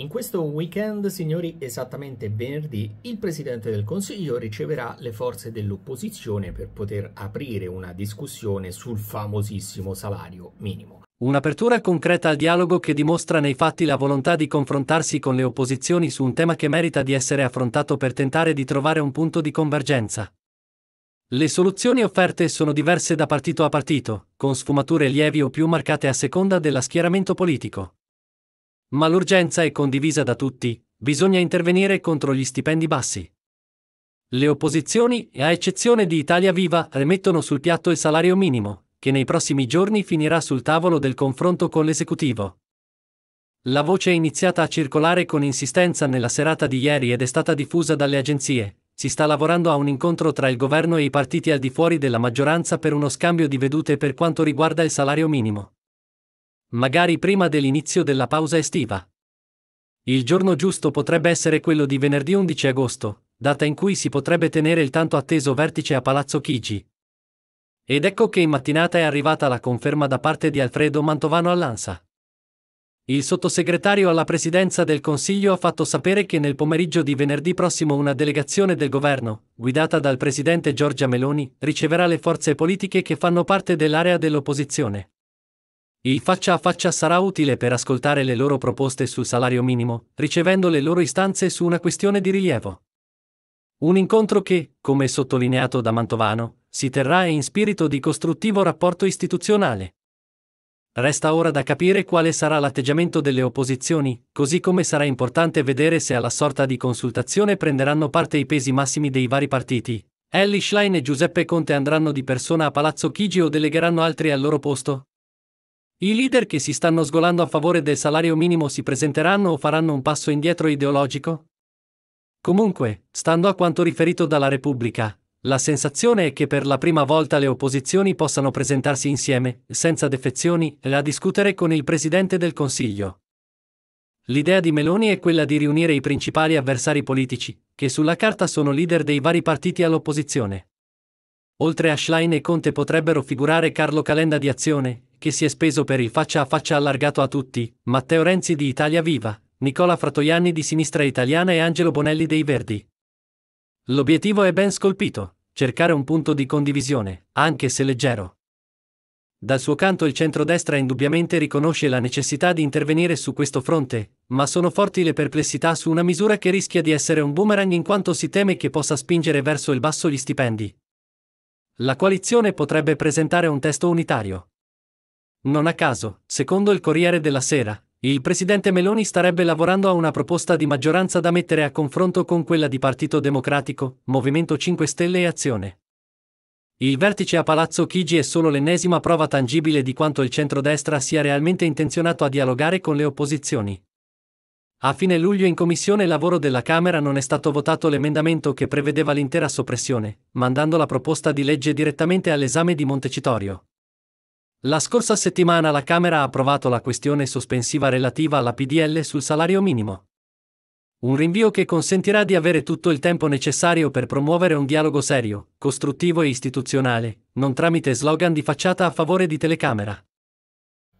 In questo weekend, signori, esattamente venerdì, il Presidente del Consiglio riceverà le forze dell'opposizione per poter aprire una discussione sul famosissimo salario minimo. Un'apertura concreta al dialogo che dimostra nei fatti la volontà di confrontarsi con le opposizioni su un tema che merita di essere affrontato per tentare di trovare un punto di convergenza. Le soluzioni offerte sono diverse da partito a partito, con sfumature lievi o più marcate a seconda della schieramento politico. Ma l'urgenza è condivisa da tutti, bisogna intervenire contro gli stipendi bassi. Le opposizioni, a eccezione di Italia Viva, remettono sul piatto il salario minimo, che nei prossimi giorni finirà sul tavolo del confronto con l'esecutivo. La voce è iniziata a circolare con insistenza nella serata di ieri ed è stata diffusa dalle agenzie. Si sta lavorando a un incontro tra il governo e i partiti al di fuori della maggioranza per uno scambio di vedute per quanto riguarda il salario minimo. Magari prima dell'inizio della pausa estiva. Il giorno giusto potrebbe essere quello di venerdì 11 agosto, data in cui si potrebbe tenere il tanto atteso vertice a Palazzo Chigi. Ed ecco che in mattinata è arrivata la conferma da parte di Alfredo Mantovano all'Ansa. Il sottosegretario alla presidenza del Consiglio ha fatto sapere che nel pomeriggio di venerdì prossimo una delegazione del governo, guidata dal presidente Giorgia Meloni, riceverà le forze politiche che fanno parte dell'area dell'opposizione. Il faccia a faccia sarà utile per ascoltare le loro proposte sul salario minimo, ricevendo le loro istanze su una questione di rilievo. Un incontro che, come sottolineato da Mantovano, si terrà in spirito di costruttivo rapporto istituzionale. Resta ora da capire quale sarà l'atteggiamento delle opposizioni, così come sarà importante vedere se alla sorta di consultazione prenderanno parte i pesi massimi dei vari partiti. Ellie Schlein e Giuseppe Conte andranno di persona a Palazzo Chigi o delegheranno altri al loro posto? I leader che si stanno sgolando a favore del salario minimo si presenteranno o faranno un passo indietro ideologico? Comunque, stando a quanto riferito dalla Repubblica, la sensazione è che per la prima volta le opposizioni possano presentarsi insieme, senza defezioni, a discutere con il Presidente del Consiglio. L'idea di Meloni è quella di riunire i principali avversari politici, che sulla carta sono leader dei vari partiti all'opposizione. Oltre a Schlein e Conte potrebbero figurare Carlo Calenda di Azione, che si è speso per il faccia a faccia allargato a tutti, Matteo Renzi di Italia Viva, Nicola Fratoianni di Sinistra Italiana e Angelo Bonelli dei Verdi. L'obiettivo è ben scolpito, cercare un punto di condivisione, anche se leggero. Dal suo canto il centrodestra indubbiamente riconosce la necessità di intervenire su questo fronte, ma sono forti le perplessità su una misura che rischia di essere un boomerang in quanto si teme che possa spingere verso il basso gli stipendi. La coalizione potrebbe presentare un testo unitario. Non a caso, secondo il Corriere della Sera, il presidente Meloni starebbe lavorando a una proposta di maggioranza da mettere a confronto con quella di Partito Democratico, Movimento 5 Stelle e Azione. Il vertice a Palazzo Chigi è solo l'ennesima prova tangibile di quanto il centrodestra sia realmente intenzionato a dialogare con le opposizioni. A fine luglio in commissione lavoro della Camera non è stato votato l'emendamento che prevedeva l'intera soppressione, mandando la proposta di legge direttamente all'esame di Montecitorio. La scorsa settimana la Camera ha approvato la questione sospensiva relativa alla PDL sul salario minimo. Un rinvio che consentirà di avere tutto il tempo necessario per promuovere un dialogo serio, costruttivo e istituzionale, non tramite slogan di facciata a favore di telecamera.